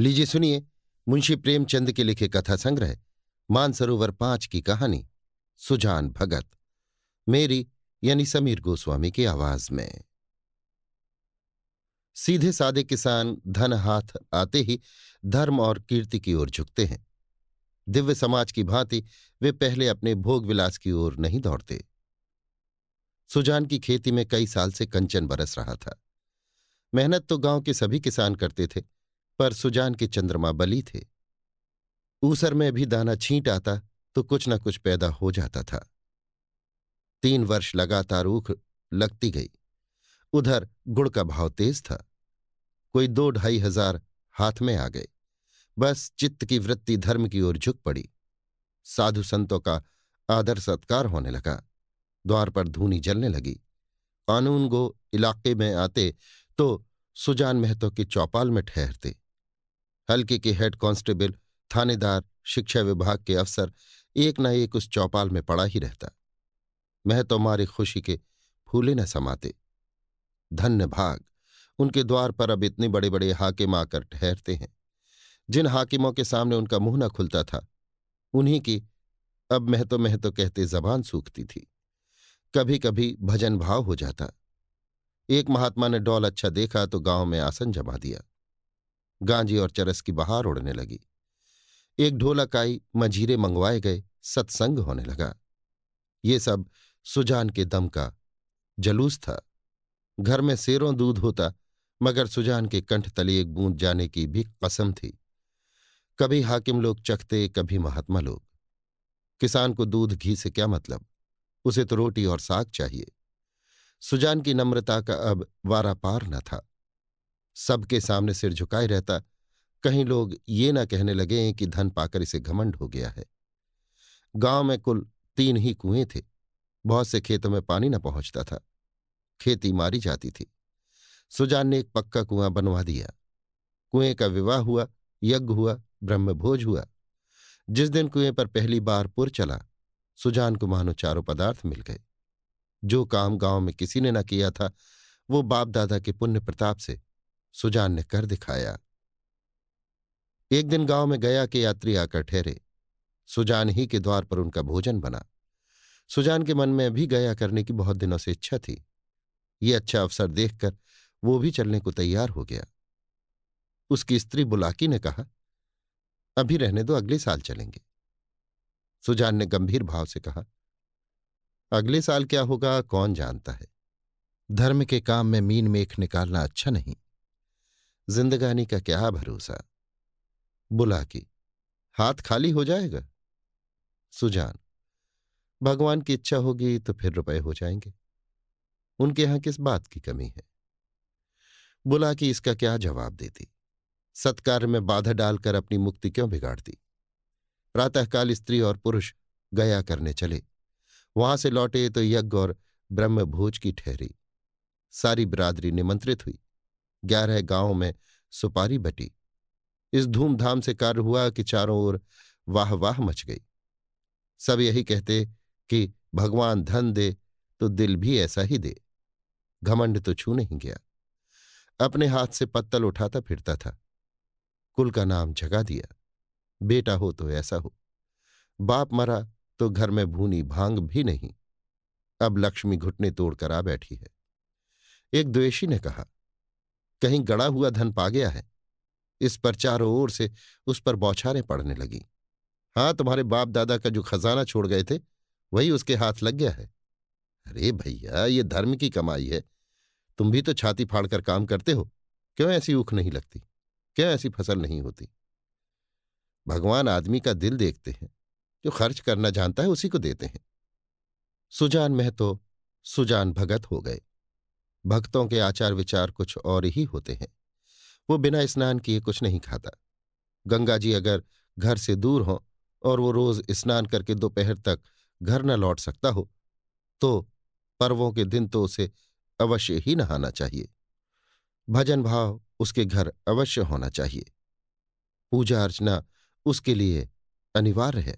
लीजिए सुनिए मुंशी प्रेमचंद के लिखे कथा संग्रह मानसरोवर पांच की कहानी सुजान भगत मेरी यानी समीर गोस्वामी की आवाज में सीधे सादे किसान धन हाथ आते ही धर्म और कीर्ति की ओर झुकते हैं दिव्य समाज की भांति वे पहले अपने भोग विलास की ओर नहीं दौड़ते सुजान की खेती में कई साल से कंचन बरस रहा था मेहनत तो गांव के सभी किसान करते थे पर सुजान के चंद्रमा बली थे ऊसर में भी दाना छींट आता तो कुछ न कुछ पैदा हो जाता था तीन वर्ष लगातार ऊख लगती गई उधर गुड़ का भाव तेज था कोई दो ढाई हजार हाथ में आ गए बस चित्त की वृत्ति धर्म की ओर झुक पड़ी साधु संतों का आदर सत्कार होने लगा द्वार पर धूनी जलने लगी कानून गो इलाके में आते तो सुजान महतो के चौपाल में ठहरते हल्के के हेड कांस्टेबल थानेदार शिक्षा विभाग के अफसर एक न एक उस चौपाल में पड़ा ही रहता मैं तो मारे खुशी के फूले न समाते धन्य भाग उनके द्वार पर अब इतने बड़े बड़े हाकिम आकर ठहरते हैं जिन हाकिमों के सामने उनका मुंह न खुलता था उन्हीं की अब महतो तो कहते जबान सूखती थी कभी कभी भजन भाव हो जाता एक महात्मा ने डॉल अच्छा देखा तो गांव में आसन जमा दिया गांजी और चरस की बहार उड़ने लगी एक ढोलक आई मझीरे मंगवाए गए सत्संग होने लगा ये सब सुजान के दम का जलूस था घर में शेरों दूध होता मगर सुजान के कंठ तले एक बूंद जाने की भी कसम थी कभी हाकिम लोग चखते कभी महात्मा लोग किसान को दूध घी से क्या मतलब उसे तो रोटी और साग चाहिए सुजान की नम्रता का अब वारापार न था सबके सामने सिर झुकाए रहता कहीं लोग ये ना कहने लगे कि धन पाकर इसे घमंड हो गया है गांव में कुल तीन ही कुएं थे बहुत से खेतों में पानी न पहुंचता था खेती मारी जाती थी सुजान ने एक पक्का कुआं बनवा दिया कुएं का विवाह हुआ यज्ञ हुआ ब्रह्मभोज हुआ जिस दिन कुएं पर पहली बार पुर चला सुजान को मानो चारों पदार्थ मिल गए जो काम गांव में किसी ने न किया था वो बाप दादा के पुण्य प्रताप से सुजान ने कर दिखाया एक दिन गांव में गया के यात्री आकर ठहरे सुजान ही के द्वार पर उनका भोजन बना सुजान के मन में भी गया करने की बहुत दिनों से इच्छा थी ये अच्छा अवसर देखकर वो भी चलने को तैयार हो गया उसकी स्त्री बुलाकी ने कहा अभी रहने दो अगले साल चलेंगे सुजान ने गंभीर भाव से कहा अगले साल क्या होगा कौन जानता है धर्म के काम में मीन मेख निकालना अच्छा नहीं जिंदगानी का क्या भरोसा बुला की हाथ खाली हो जाएगा सुजान भगवान की इच्छा होगी तो फिर रुपए हो जाएंगे उनके यहां किस बात की कमी है बुला की इसका क्या जवाब देती सत्कार में बाधा डालकर अपनी मुक्ति क्यों बिगाड़ती प्रातःकाल स्त्री और पुरुष गया करने चले वहां से लौटे तो यज्ञ और ब्रह्मभोज की ठहरी सारी बिरादरी निमंत्रित हुई ग्यारह गांवों में सुपारी बटी इस धूमधाम से कार्य हुआ कि चारों ओर वाह वाह मच गई सब यही कहते कि भगवान धन दे तो दिल भी ऐसा ही दे घमंड तो छू नहीं गया अपने हाथ से पत्तल उठाता फिरता था कुल का नाम जगा दिया बेटा हो तो ऐसा हो बाप मरा तो घर में भूनी भांग भी नहीं अब लक्ष्मी घुटने तोड़कर आ बैठी है एक द्वेषी ने कहा कहीं गड़ा हुआ धन पा गया है इस पर चारों ओर से उस पर बौछारें पड़ने लगी हाँ तुम्हारे बाप दादा का जो खजाना छोड़ गए थे वही उसके हाथ लग गया है अरे भैया ये धर्म की कमाई है तुम भी तो छाती फाड़कर काम करते हो क्यों ऐसी ऊख नहीं लगती क्यों ऐसी फसल नहीं होती भगवान आदमी का दिल देखते हैं जो खर्च करना जानता है उसी को देते हैं सुजान महतो सुजान भगत हो गए भक्तों के आचार विचार कुछ और ही होते हैं वो बिना स्नान किए कुछ नहीं खाता गंगा जी अगर घर से दूर हों और वो रोज स्नान करके दोपहर तक घर न लौट सकता हो तो पर्वों के दिन तो उसे अवश्य ही नहाना चाहिए भजन भाव उसके घर अवश्य होना चाहिए पूजा अर्चना उसके लिए अनिवार्य है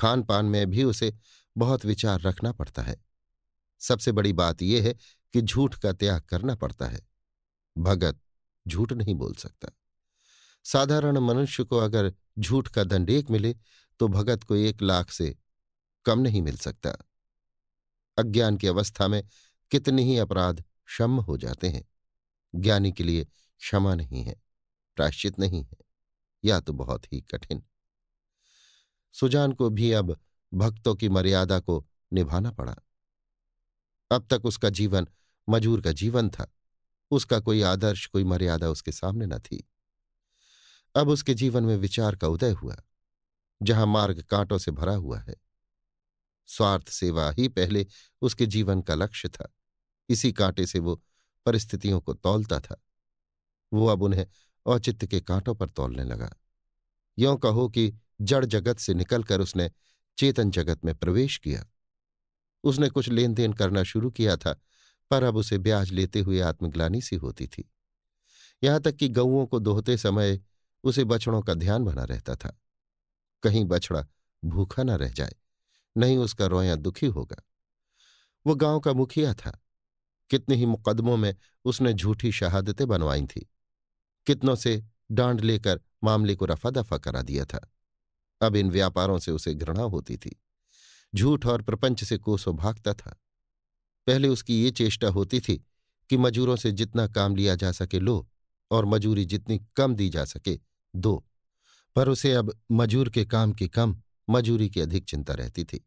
खान पान में भी उसे बहुत विचार रखना पड़ता है सबसे बड़ी बात यह है कि झूठ का त्याग करना पड़ता है भगत झूठ नहीं बोल सकता साधारण मनुष्य को अगर झूठ का दंड एक मिले तो भगत को एक लाख से कम नहीं मिल सकता अज्ञान की अवस्था में कितने ही अपराध क्षम हो जाते हैं ज्ञानी के लिए क्षमा नहीं है प्राश्चित नहीं है या तो बहुत ही कठिन सुजान को भी अब भक्तों की मर्यादा को निभाना पड़ा अब तक उसका जीवन मजूर का जीवन था उसका कोई आदर्श कोई मर्यादा उसके सामने न थी अब उसके जीवन में विचार का उदय हुआ जहां मार्ग कांटों से भरा हुआ है स्वार्थ सेवा ही पहले उसके जीवन का लक्ष्य था इसी कांटे से वो परिस्थितियों को तौलता था वो अब उन्हें औचित्य के कांटों पर तौलने लगा यों कहो कि जड़ जगत से निकलकर उसने चेतन जगत में प्रवेश किया उसने कुछ लेन देन करना शुरू किया था पर अब उसे ब्याज लेते हुए आत्मग्लानी सी होती थी यहां तक कि गऊओं को दोहते समय उसे बछड़ों का ध्यान बना रहता था कहीं बछड़ा भूखा न रह जाए नहीं उसका रोया दुखी होगा वो गांव का मुखिया था कितने ही मुकदमों में उसने झूठी शहादतें बनवाई थी कितनों से डांड लेकर मामले को रफा दफा करा दिया था अब इन व्यापारों से उसे घृणा होती थी झूठ और प्रपंच से कोसों भागता था पहले उसकी ये चेष्टा होती थी कि मजूरों से जितना काम लिया जा सके लो और मजूरी जितनी कम दी जा सके दो पर उसे अब मजूर के काम की कम मजूरी की अधिक चिंता रहती थी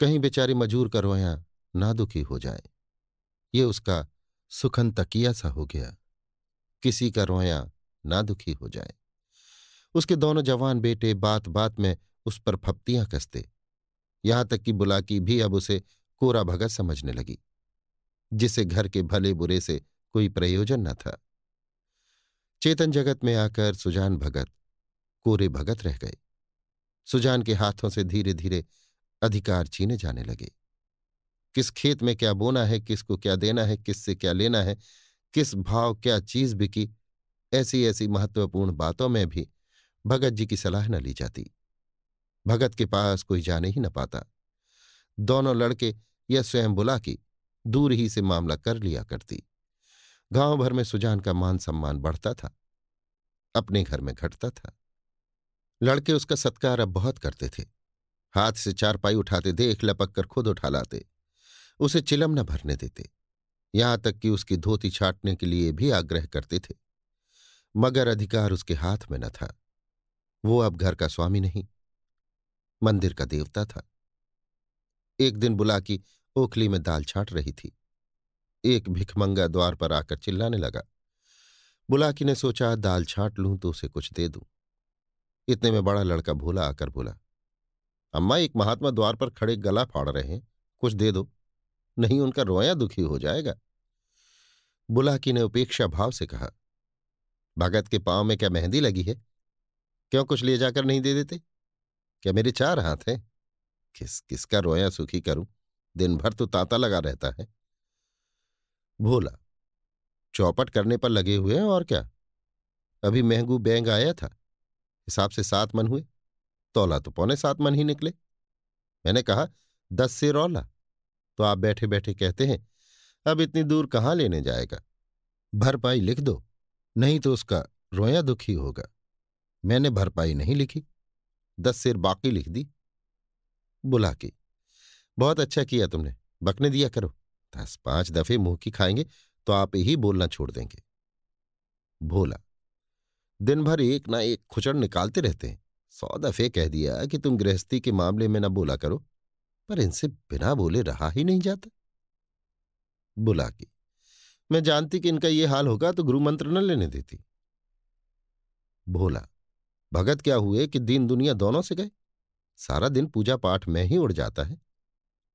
कहीं बेचारी मजूर का रोया ना दुखी हो जाए ये उसका सुखन तकिया सा हो गया किसी का रोया ना दुखी हो जाए उसके दोनों जवान बेटे बात बात में उस पर फप्तियां कसते यहां तक कि बुलाकी भी अब उसे कोरा भगत समझने लगी जिसे घर के भले बुरे से कोई प्रयोजन न था चेतन जगत में आकर सुजान भगत कोरे भगत रह गए सुजान के हाथों से धीरे धीरे अधिकार छीने जाने लगे किस खेत में क्या बोना है किसको क्या देना है किससे क्या लेना है किस भाव क्या चीज बिकी ऐसी ऐसी महत्वपूर्ण बातों में भी भगत जी की सलाह न ली जाती भगत के पास कोई जाने ही न पाता दोनों लड़के यह स्वयं बुला के दूर ही से मामला कर लिया करती गांव भर में सुजान का मान सम्मान बढ़ता था अपने घर में घटता था लड़के उसका सत्कार अब बहुत करते थे हाथ से चारपाई उठाते देख लपक कर खुद उठा लाते उसे चिलम न भरने देते यहां तक कि उसकी धोती छाटने के लिए भी आग्रह करते थे मगर अधिकार उसके हाथ में न था वो अब घर का स्वामी नहीं मंदिर का देवता था एक दिन बुला की ओखली में दाल छाट रही थी एक भिखमंगा द्वार पर आकर चिल्लाने लगा बुलाकी ने सोचा दाल छाट लूं तो उसे कुछ दे दूं इतने में बड़ा लड़का भोला आकर बोला अम्मा एक महात्मा द्वार पर खड़े गला फाड़ रहे हैं कुछ दे दो नहीं उनका रोया दुखी हो जाएगा बुलाकी ने उपेक्षा भाव से कहा भगत के पांव में क्या मेहंदी लगी है क्यों कुछ ले जाकर नहीं दे देते क्या मेरे चार हाथ हैं किस किसका रोया सुखी करूं दिन भर तो तांता लगा रहता है भोला चौपट करने पर लगे हुए हैं और क्या अभी महंगू बैंग आया था हिसाब से सात मन हुए तोला तो पौने सात मन ही निकले मैंने कहा दस से रौला तो आप बैठे बैठे कहते हैं अब इतनी दूर कहाँ लेने जाएगा भरपाई लिख दो नहीं तो उसका रोया दुखी होगा मैंने भरपाई नहीं लिखी दस सिर बाकी लिख दी बुला के बहुत अच्छा किया तुमने बकने दिया करो दस पांच दफे मुंह की खाएंगे तो आप ही बोलना छोड़ देंगे भोला दिन भर एक ना एक खुचड़ निकालते रहते हैं सौ दफे कह दिया कि तुम गृहस्थी के मामले में ना बोला करो पर इनसे बिना बोले रहा ही नहीं जाता बुला के मैं जानती कि इनका यह हाल होगा तो गुरु मंत्र न लेने देती भोला भगत क्या हुए कि दीन दुनिया दोनों से गए सारा दिन पूजा पाठ में ही उड़ जाता है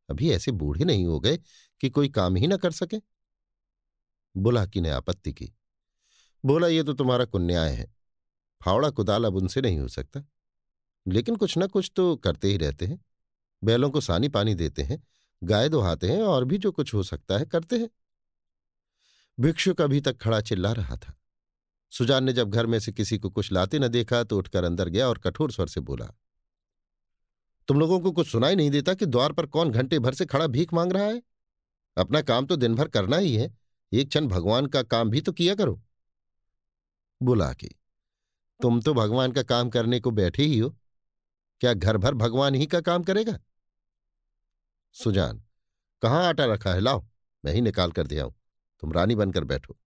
अभी ऐसे बूढ़े नहीं हो गए कि कोई काम ही ना कर सके बुलाकी ने आपत्ति की बोला ये तो तुम्हारा कुन्याय है फावड़ा कुदाल अब उनसे नहीं हो सकता लेकिन कुछ ना कुछ तो करते ही रहते हैं बैलों को सानी पानी देते हैं गाय दोहाते हैं और भी जो कुछ हो सकता है करते हैं भिक्षुक अभी तक खड़ा चिल्ला रहा था सुजान ने जब घर में से किसी को कुछ लाते न देखा तो उठकर अंदर गया और कठोर स्वर से बोला तुम लोगों को कुछ सुनाई नहीं देता कि द्वार पर कौन घंटे भर से खड़ा भीख मांग रहा है अपना काम तो दिन भर करना ही है एक क्षण भगवान का काम भी तो किया करो बुला के तुम तो भगवान का काम करने को बैठे ही हो क्या घर भर भगवान ही का काम करेगा सुजान कहाँ आटा रखा है लाओ मैं ही निकाल कर दिया हूं तुम रानी बनकर बैठो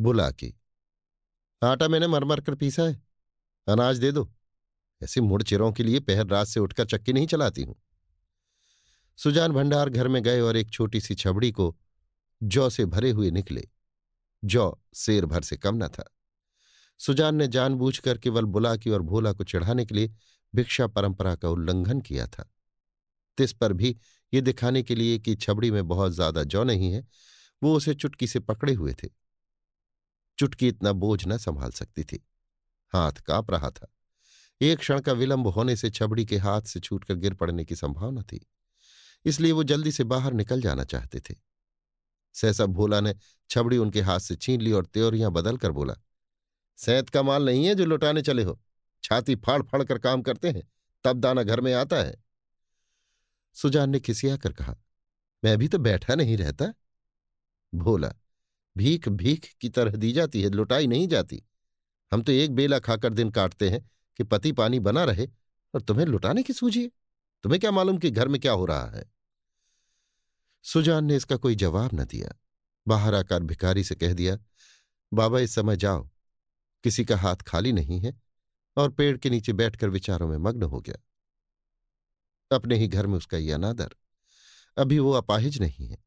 बुला के आटा मैंने मर मर कर पीसा है अनाज दे दो ऐसे मुड़ चिरों के लिए पहर रात से उठकर चक्की नहीं चलाती हूं सुजान भंडार घर में गए और एक छोटी सी छबड़ी को जौ से भरे हुए निकले जौ शेर भर से कम न था सुजान ने जानबूझ कर केवल बुला की और भोला को चढ़ाने के लिए भिक्षा परंपरा का उल्लंघन किया था तिस पर भी ये दिखाने के लिए कि छबड़ी में बहुत ज्यादा जौ नहीं है वो उसे चुटकी से पकड़े हुए थे चुटकी इतना बोझ न संभाल सकती थी हाथ कांप रहा था एक क्षण का विलंब होने से छबड़ी के हाथ से छूटकर गिर पड़ने की संभावना थी इसलिए वो जल्दी से बाहर निकल जाना चाहते थे सहसा भोला ने छबड़ी उनके हाथ से छीन ली और त्योरियां बदलकर बोला सैत का माल नहीं है जो लुटाने चले हो छाती फाड़ फाड़ कर काम करते हैं तब दाना घर में आता है सुजान ने खिसिया कर कहा मैं भी तो बैठा नहीं रहता भोला भीख भीख की तरह दी जाती है लुटाई नहीं जाती हम तो एक बेला खाकर दिन काटते हैं कि पति पानी बना रहे और तुम्हें लुटाने की सूझी तुम्हें क्या मालूम कि घर में क्या हो रहा है सुजान ने इसका कोई जवाब न दिया बाहर आकर भिखारी से कह दिया बाबा इस समय जाओ किसी का हाथ खाली नहीं है और पेड़ के नीचे बैठकर विचारों में मग्न हो गया अपने ही घर में उसका यह अनादर अभी वो अपाहिज नहीं है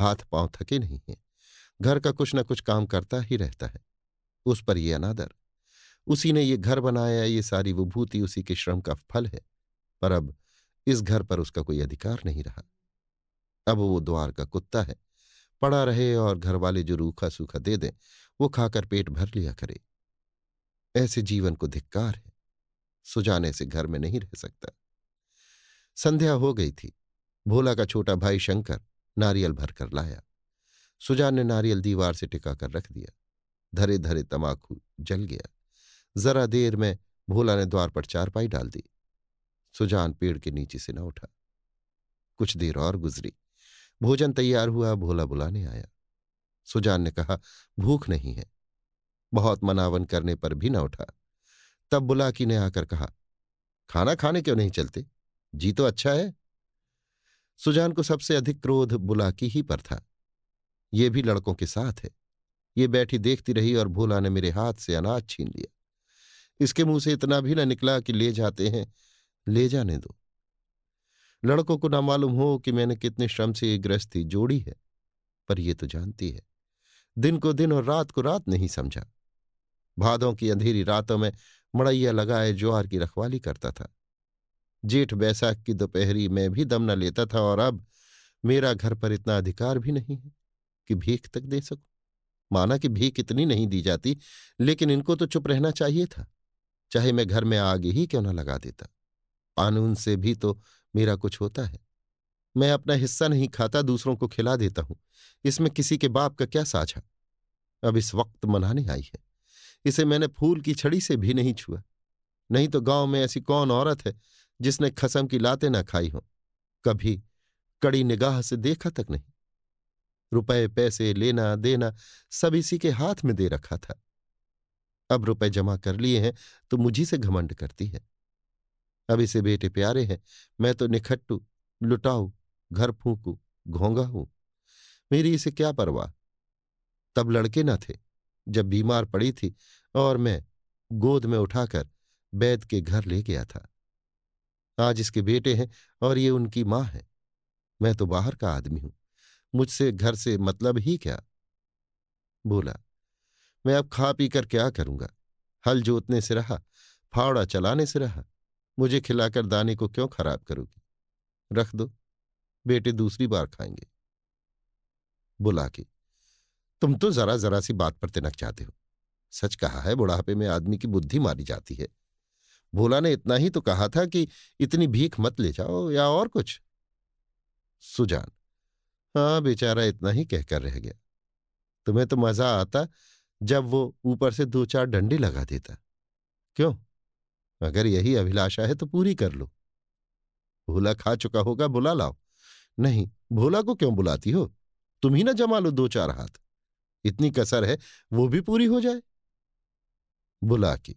हाथ पांव थके नहीं है घर का कुछ न कुछ काम करता ही रहता है उस पर यह अनादर उसी ने ये घर बनाया ये सारी विभूति उसी के श्रम का फल है पर अब इस घर पर उसका कोई अधिकार नहीं रहा अब वो द्वार का कुत्ता है पड़ा रहे और घर वाले जो रूखा सूखा दे दें वो खाकर पेट भर लिया करे ऐसे जीवन को धिक्कार है सुजाने से घर में नहीं रह सकता संध्या हो गई थी भोला का छोटा भाई शंकर नारियल भरकर लाया सुजान ने नारियल दीवार से टिका कर रख दिया धरे धरे तमाकू जल गया जरा देर में भोला ने द्वार पर चारपाई डाल दी सुजान पेड़ के नीचे से न उठा कुछ देर और गुजरी भोजन तैयार हुआ भोला बुलाने आया सुजान ने कहा भूख नहीं है बहुत मनावन करने पर भी न उठा तब बुलाकी ने आकर कहा खाना खाने क्यों नहीं चलते जी तो अच्छा है सुजान को सबसे अधिक क्रोध बुलाकी ही पर था ये भी लड़कों के साथ है ये बैठी देखती रही और भोला ने मेरे हाथ से अनाज छीन लिया इसके मुंह से इतना भी ना निकला कि ले जाते हैं ले जाने दो लड़कों को ना मालूम हो कि मैंने कितने श्रम से ये गृहस्थी जोड़ी है पर यह तो जानती है दिन को दिन और रात को रात नहीं समझा भादों की अंधेरी रातों में मड़ैया लगाए ज्वार की रखवाली करता था जेठ बैसाख की दोपहरी में भी दम न लेता था और अब मेरा घर पर इतना अधिकार भी नहीं है कि भीख तक दे सकूं माना कि भीख इतनी नहीं दी जाती लेकिन इनको तो चुप रहना चाहिए था चाहे मैं घर में आगे ही क्यों ना लगा देता कानून से भी तो मेरा कुछ होता है मैं अपना हिस्सा नहीं खाता दूसरों को खिला देता हूं इसमें किसी के बाप का क्या साझा अब इस वक्त मनाने आई है इसे मैंने फूल की छड़ी से भी नहीं छुआ नहीं तो गांव में ऐसी कौन औरत है जिसने खसम की लाते ना खाई हो कभी कड़ी निगाह से देखा तक नहीं रुपए पैसे लेना देना सब इसी के हाथ में दे रखा था अब रुपए जमा कर लिए हैं तो मुझी से घमंड करती है अब इसे बेटे प्यारे हैं मैं तो निखट्टू लुटाऊ घर फूकू घोंगा हूं मेरी इसे क्या परवाह तब लड़के ना थे जब बीमार पड़ी थी और मैं गोद में उठाकर बैद के घर ले गया था आज इसके बेटे हैं और ये उनकी मां है मैं तो बाहर का आदमी हूं मुझसे घर से मतलब ही क्या बोला मैं अब खा पी कर क्या करूंगा हल जोतने से रहा फावड़ा चलाने से रहा मुझे खिलाकर दाने को क्यों खराब करोगी रख दो बेटे दूसरी बार खाएंगे बुला के तुम तो जरा जरा सी बात पर तिनक जाते हो सच कहा है बुढ़ापे में आदमी की बुद्धि मारी जाती है भोला ने इतना ही तो कहा था कि इतनी भीख मत ले जाओ या और कुछ सुजान हाँ बेचारा इतना ही कहकर रह गया तुम्हें तो मजा आता जब वो ऊपर से दो चार डंडे लगा देता क्यों अगर यही अभिलाषा है तो पूरी कर लो भोला खा चुका होगा बुला लाओ नहीं भोला को क्यों बुलाती हो तुम ही ना जमा लो दो चार हाथ इतनी कसर है वो भी पूरी हो जाए बुला की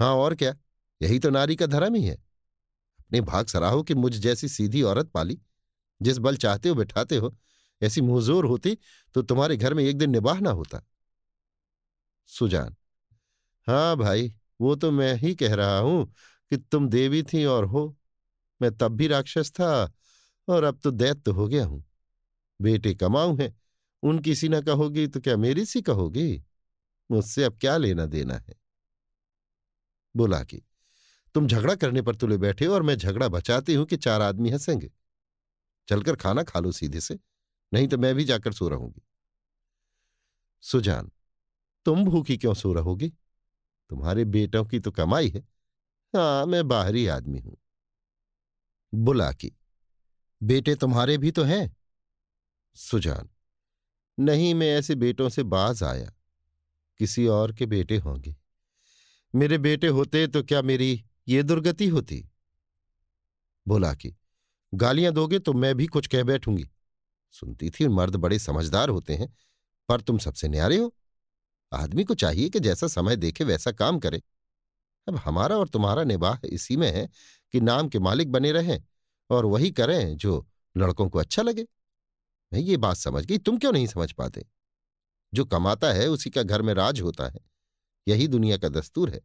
हाँ और क्या यही तो नारी का धर्म ही है अपने भाग सराहो कि मुझ जैसी सीधी औरत पाली जिस बल चाहते हो बिठाते हो ऐसी मुंहजोर होती तो तुम्हारे घर में एक दिन निबाह ना होता सुजान हाँ भाई वो तो मैं ही कह रहा हूं कि तुम देवी थी और हो मैं तब भी राक्षस था और अब तो दैत्य तो हो गया हूं बेटे कमाऊ हैं उनकी सी ना कहोगी तो क्या मेरी सी कहोगी मुझसे अब क्या लेना देना है बोला कि तुम झगड़ा करने पर तुले बैठे हो और मैं झगड़ा बचाती हूं कि चार आदमी हंसेंगे चलकर खाना खा लो सीधे से नहीं तो मैं भी जाकर सो रहूंगी सुजान तुम भूखी क्यों सो रहोगी तुम्हारे बेटों की तो कमाई है हाँ मैं बाहरी आदमी हूं बुला की बेटे तुम्हारे भी तो हैं सुजान नहीं मैं ऐसे बेटों से बाज आया किसी और के बेटे होंगे मेरे बेटे होते तो क्या मेरी ये दुर्गति होती बुला की गालियां दोगे तो मैं भी कुछ कह बैठूंगी सुनती थी मर्द बड़े समझदार होते हैं पर तुम सबसे न्यारे हो आदमी को चाहिए कि जैसा समय देखे वैसा काम करे अब हमारा और तुम्हारा निवाह इसी में है कि नाम के मालिक बने रहें और वही करें जो लड़कों को अच्छा लगे मैं ये बात समझ गई तुम क्यों नहीं समझ पाते जो कमाता है उसी का घर में राज होता है यही दुनिया का दस्तूर है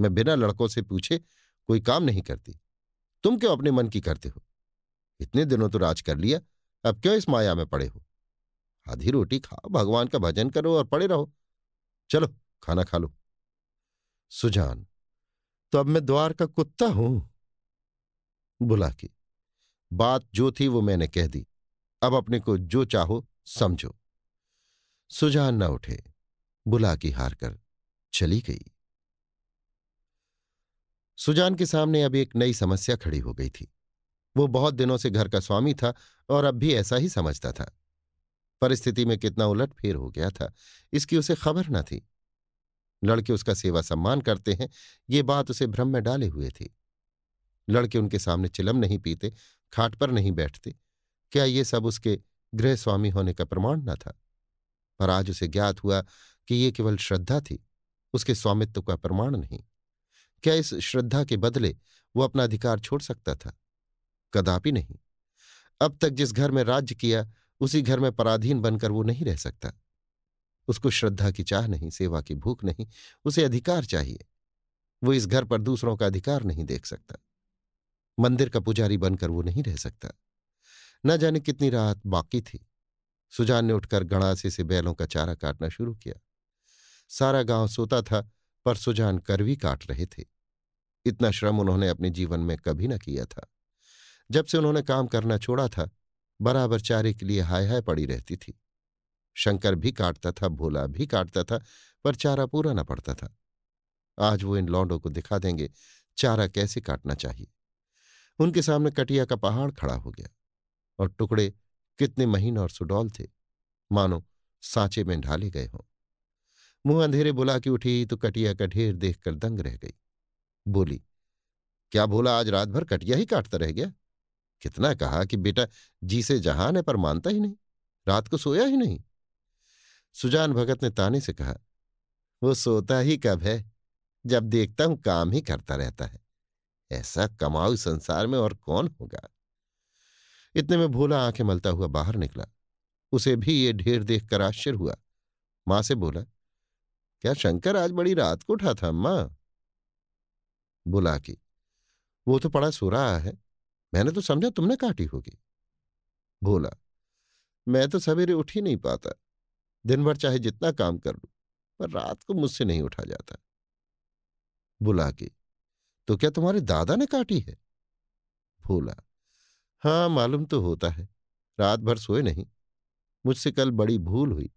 मैं बिना लड़कों से पूछे कोई काम नहीं करती तुम क्यों अपने मन की करते हो इतने दिनों तो राज कर लिया अब क्यों इस माया में पड़े हो आधी रोटी खाओ भगवान का भजन करो और पड़े रहो चलो खाना खा लो सुजान तो अब मैं द्वार का कुत्ता हूं बुला के बात जो थी वो मैंने कह दी अब अपने को जो चाहो समझो सुजान न उठे बुला की हार कर चली गई सुजान के सामने अब एक नई समस्या खड़ी हो गई थी वो बहुत दिनों से घर का स्वामी था और अब भी ऐसा ही समझता था परिस्थिति में कितना उलट फेर हो गया था इसकी उसे खबर न थी लड़के उसका सेवा सम्मान करते हैं ये बात उसे भ्रम में डाले हुए थी लड़के उनके सामने चिलम नहीं पीते खाट पर नहीं बैठते क्या ये सब उसके गृह स्वामी होने का प्रमाण न था पर आज उसे ज्ञात हुआ कि ये केवल श्रद्धा थी उसके स्वामित्व का प्रमाण नहीं क्या इस श्रद्धा के बदले वो अपना अधिकार छोड़ सकता था कदापि नहीं अब तक जिस घर में राज्य किया उसी घर में पराधीन बनकर वो नहीं रह सकता उसको श्रद्धा की चाह नहीं सेवा की भूख नहीं उसे अधिकार चाहिए वो इस घर पर दूसरों का अधिकार नहीं देख सकता मंदिर का पुजारी बनकर वो नहीं रह सकता न जाने कितनी रात बाकी थी सुजान ने उठकर गणासे से बैलों का चारा काटना शुरू किया सारा गांव सोता था पर सुजान करवी काट रहे थे इतना श्रम उन्होंने अपने जीवन में कभी ना किया था जब से उन्होंने काम करना छोड़ा था बराबर चारे के लिए हाय हाय पड़ी रहती थी शंकर भी काटता था भोला भी काटता था पर चारा पूरा न पड़ता था आज वो इन लौंडों को दिखा देंगे चारा कैसे काटना चाहिए उनके सामने कटिया का पहाड़ खड़ा हो गया और टुकड़े कितने महीन और सुडौल थे मानो सांचे में ढाले गए हों मुंह अंधेरे बुला के उठी तो कटिया का ढेर देखकर दंग रह गई बोली क्या भोला आज रात भर कटिया ही काटता रह गया कितना कहा कि बेटा जी से जहान है पर मानता ही नहीं रात को सोया ही नहीं सुजान भगत ने ताने से कहा वो सोता ही कब है जब देखता हूं काम ही करता रहता है ऐसा कमाऊ संसार में और कौन होगा इतने में भोला आंखें मलता हुआ बाहर निकला उसे भी ये ढेर देख कर आश्चर्य हुआ मां से बोला क्या शंकर आज बड़ी रात को उठा था अम्मा बुला की वो तो पड़ा सो रहा है मैंने तो समझा तुमने काटी होगी भोला मैं तो सवेरे उठ ही नहीं पाता दिन भर चाहे जितना काम कर लू पर रात को मुझसे नहीं उठा जाता बुला के तो क्या तुम्हारे दादा ने काटी है भोला हाँ मालूम तो होता है रात भर सोए नहीं मुझसे कल बड़ी भूल हुई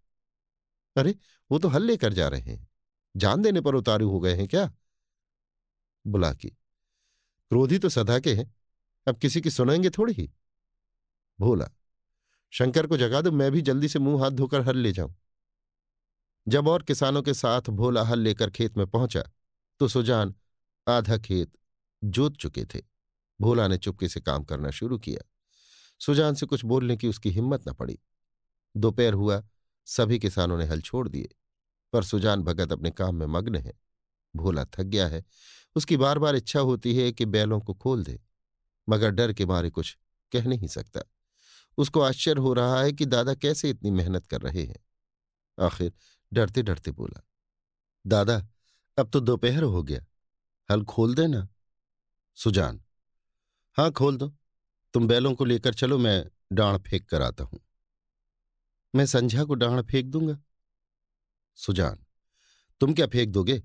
अरे वो तो हल्ले कर जा रहे हैं जान देने पर उतारू हो गए हैं क्या बुलाकी क्रोधी तो सदा के हैं अब किसी की सुनाएंगे थोड़ी ही भोला शंकर को जगा दो मैं भी जल्दी से मुंह हाथ धोकर हल ले जाऊं जब और किसानों के साथ भोला हल लेकर खेत में पहुंचा तो सुजान आधा खेत जोत चुके थे भोला ने चुपके से काम करना शुरू किया सुजान से कुछ बोलने की उसकी हिम्मत न पड़ी दोपहर हुआ सभी किसानों ने हल छोड़ दिए पर सुजान भगत अपने काम में मग्न है भोला थक गया है उसकी बार बार इच्छा होती है कि बैलों को खोल दे मगर डर के मारे कुछ कह नहीं सकता उसको आश्चर्य हो रहा है कि दादा कैसे इतनी मेहनत कर रहे हैं आखिर डरते डरते बोला दादा अब तो दोपहर हो गया हल खोल देना सुजान हाँ खोल दो तुम बैलों को लेकर चलो मैं डाण फेंक कर आता हूं मैं संझा को डाण फेंक दूंगा सुजान तुम क्या फेंक दोगे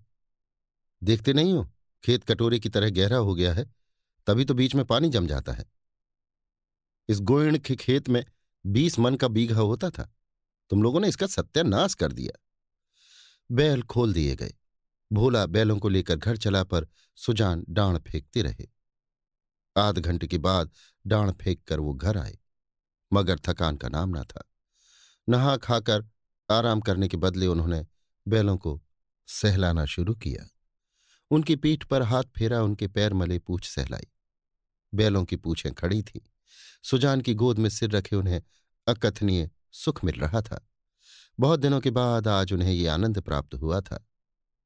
देखते नहीं हो खेत कटोरे की तरह गहरा हो गया है तभी तो बीच में पानी जम जाता है इस गोइण के खेत में बीस मन का बीघा होता था तुम लोगों ने इसका सत्यानाश कर दिया बैल खोल दिए गए भोला बैलों को लेकर घर चला पर सुजान डांड फेंकते रहे आध घंटे के बाद डांड फेंक कर वो घर आए मगर थकान का नाम ना था नहा खाकर आराम करने के बदले उन्होंने बैलों को सहलाना शुरू किया उनकी पीठ पर हाथ फेरा उनके पैर मले पूछ सहलाई बैलों की पूछें खड़ी थीं सुजान की गोद में सिर रखे उन्हें अकथनीय सुख मिल रहा था बहुत दिनों के बाद आज उन्हें ये आनंद प्राप्त हुआ था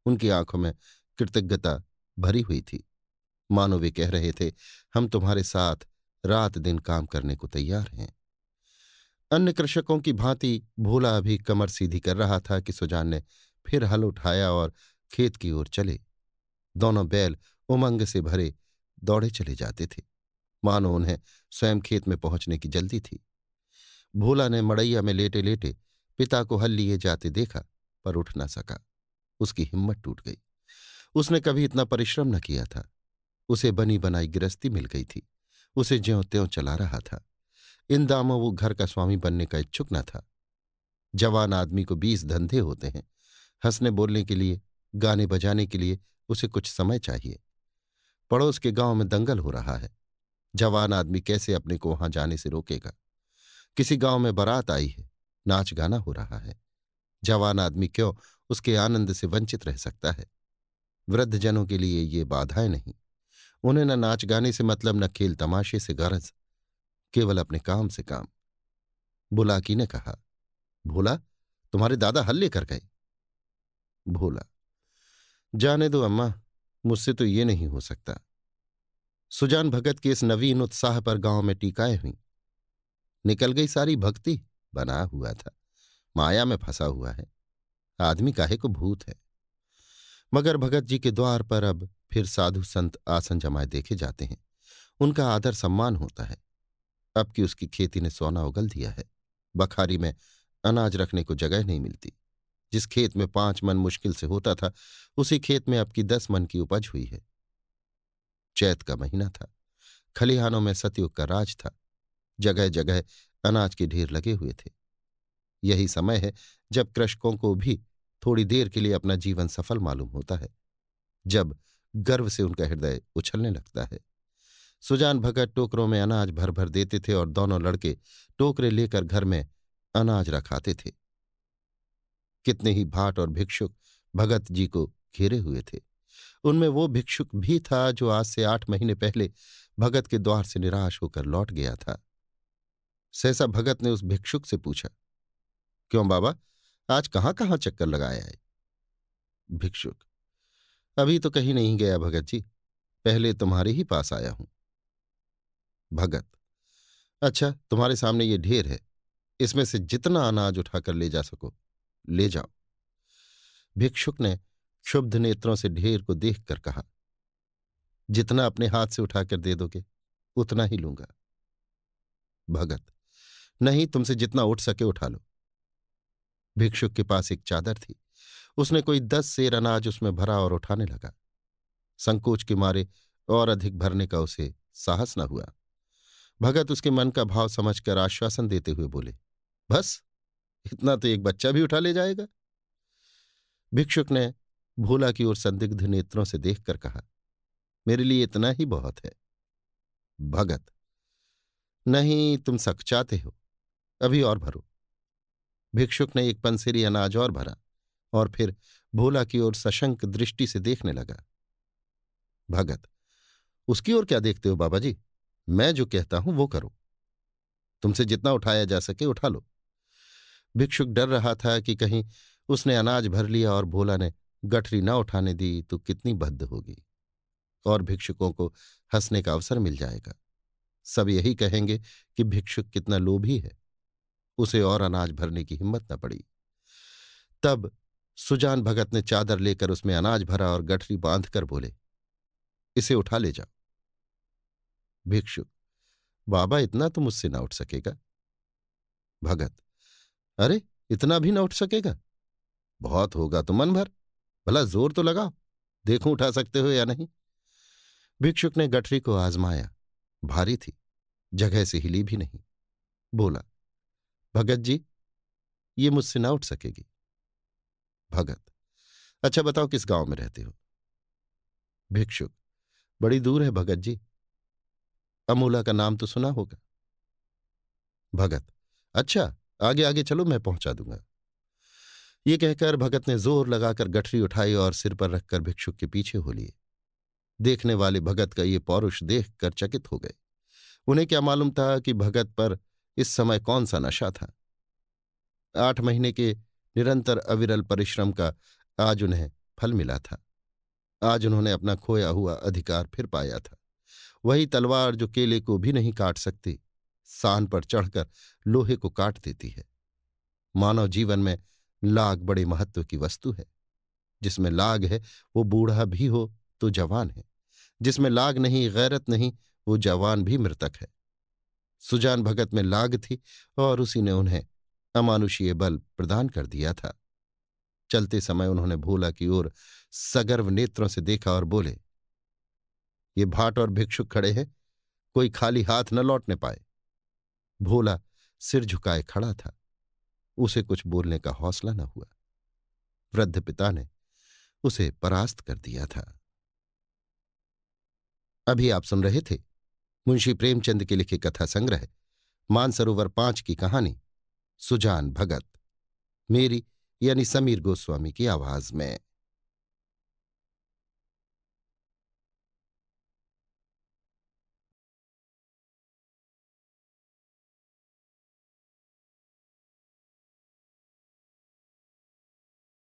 उनकी आंखों में कृतज्ञता भरी हुई थी मानो वे कह रहे थे हम तुम्हारे साथ रात दिन काम करने को तैयार हैं अन्य कृषकों की भांति भोला भी कमर सीधी कर रहा था कि सुजान ने फिर हल उठाया और खेत की ओर चले दोनों बैल उमंग से भरे दौड़े चले जाते थे मानो उन्हें स्वयं खेत में पहुंचने की जल्दी थी भोला ने मड़ैया में लेटे लेटे पिता को हल लिए जाते देखा पर उठ ना सका उसकी हिम्मत टूट गई उसने कभी इतना परिश्रम न किया था उसे बनी बनाई गृहस्थी मिल गई थी उसे ज्यों त्यों चला रहा था इन दामों वो घर का स्वामी बनने का इच्छुक न था जवान आदमी को बीस धंधे होते हैं हंसने बोलने के लिए गाने बजाने के लिए उसे कुछ समय चाहिए पड़ोस के गांव में दंगल हो रहा है जवान आदमी कैसे अपने को वहां जाने से रोकेगा किसी गांव में बारात आई है नाच गाना हो रहा है जवान आदमी क्यों उसके आनंद से वंचित रह सकता है वृद्धजनों के लिए ये बाधाएं नहीं उन्हें न नाच गाने से मतलब न खेल तमाशे से गरज केवल अपने काम से काम बुलाकी ने कहा भोला तुम्हारे दादा हल्ले कर गए भोला जाने दो अम्मा मुझसे तो ये नहीं हो सकता सुजान भगत के इस नवीन उत्साह पर गांव में टीकाएं हुई निकल गई सारी भक्ति बना हुआ था माया में फंसा हुआ है आदमी काहे को भूत है मगर भगत जी के द्वार पर अब फिर साधु संत आसन जमाए देखे जाते हैं उनका आदर सम्मान होता है अब की उसकी खेती ने सोना उगल दिया है बखारी में अनाज रखने को जगह नहीं मिलती जिस खेत में पांच मन मुश्किल से होता था उसी खेत में अब की दस मन की उपज हुई है चैत का महीना था खलिहानों में सतयुग का राज था जगह जगह अनाज के ढेर लगे हुए थे यही समय है जब कृषकों को भी थोड़ी देर के लिए अपना जीवन सफल मालूम होता है जब गर्व से उनका हृदय उछलने लगता है सुजान भगत टोकरों में अनाज भर भर देते थे और दोनों लड़के टोकरे लेकर घर में अनाज रखाते थे कितने ही भाट और भिक्षुक भगत जी को घेरे हुए थे उनमें वो भिक्षुक भी था जो आज से आठ महीने पहले भगत के द्वार से निराश होकर लौट गया था सहसा भगत ने उस भिक्षुक से पूछा क्यों बाबा आज कहाँ कहाँ चक्कर लगाया है भिक्षुक अभी तो कहीं नहीं गया भगत जी पहले तुम्हारे ही पास आया हूं भगत अच्छा तुम्हारे सामने ये ढेर है इसमें से जितना अनाज उठाकर ले जा सको ले जाओ भिक्षुक ने क्षुब्ध नेत्रों से ढेर को देख कर कहा जितना अपने हाथ से उठाकर दे दोगे उतना ही लूंगा भगत नहीं तुमसे जितना उठ सके उठा लो भिक्षुक के पास एक चादर थी उसने कोई दस सेर अनाज उसमें भरा और उठाने लगा संकोच के मारे और अधिक भरने का उसे साहस न हुआ भगत उसके मन का भाव समझकर आश्वासन देते हुए बोले बस इतना तो एक बच्चा भी उठा ले जाएगा भिक्षुक ने भोला की ओर संदिग्ध नेत्रों से देखकर कहा मेरे लिए इतना ही बहुत है भगत नहीं तुम सक चाहते हो अभी और भरो भिक्षुक ने एक पंसेरी अनाज और भरा और फिर भोला की ओर सशंक दृष्टि से देखने लगा भगत उसकी ओर क्या देखते हो बाबा जी मैं जो कहता हूं वो करो तुमसे जितना उठाया जा सके उठा लो भिक्षुक डर रहा था कि कहीं उसने अनाज भर लिया और भोला ने गठरी न उठाने दी तो कितनी बद्ध होगी और भिक्षुकों को हंसने का अवसर मिल जाएगा सब यही कहेंगे कि भिक्षुक कितना लोभी है उसे और अनाज भरने की हिम्मत न पड़ी तब सुजान भगत ने चादर लेकर उसमें अनाज भरा और गठरी बांध कर बोले इसे उठा ले जाओ भिक्षु बाबा इतना तो मुझसे ना उठ सकेगा भगत अरे इतना भी ना उठ सकेगा बहुत होगा तो मन भर भला जोर तो लगा देखो उठा सकते हो या नहीं भिक्षुक ने गठरी को आजमाया भारी थी जगह से हिली भी नहीं बोला भगत जी ये मुझसे ना उठ सकेगी भगत अच्छा बताओ किस गांव में रहते हो भिक्षुक बड़ी दूर है भगत जी अमूला का नाम तो सुना होगा भगत अच्छा आगे आगे चलो मैं पहुंचा दूंगा ये कहकर भगत ने जोर लगाकर गठरी उठाई और सिर पर रखकर भिक्षुक के पीछे हो लिए देखने वाले भगत का ये पौरुष देख कर चकित हो गए उन्हें क्या मालूम था कि भगत पर इस समय कौन सा नशा था आठ महीने के निरंतर अविरल परिश्रम का आज उन्हें फल मिला था आज उन्होंने अपना खोया हुआ अधिकार फिर पाया था वही तलवार जो केले को भी नहीं काट सकती सान पर चढ़कर लोहे को काट देती है मानव जीवन में लाग बड़े महत्व की वस्तु है जिसमें लाग है वो बूढ़ा भी हो तो जवान है जिसमें लाग नहीं गैरत नहीं वो जवान भी मृतक है सुजान भगत में लाग थी और उसी ने उन्हें अमानुषीय बल प्रदान कर दिया था चलते समय उन्होंने भोला की ओर सगर्व नेत्रों से देखा और बोले ये भाट और भिक्षुक खड़े हैं कोई खाली हाथ न लौटने पाए भोला सिर झुकाए खड़ा था उसे कुछ बोलने का हौसला न हुआ वृद्ध पिता ने उसे परास्त कर दिया था अभी आप सुन रहे थे मुंशी प्रेमचंद के लिखे कथा संग्रह मानसरोवर पांच की कहानी सुजान भगत मेरी यानी समीर गोस्वामी की आवाज में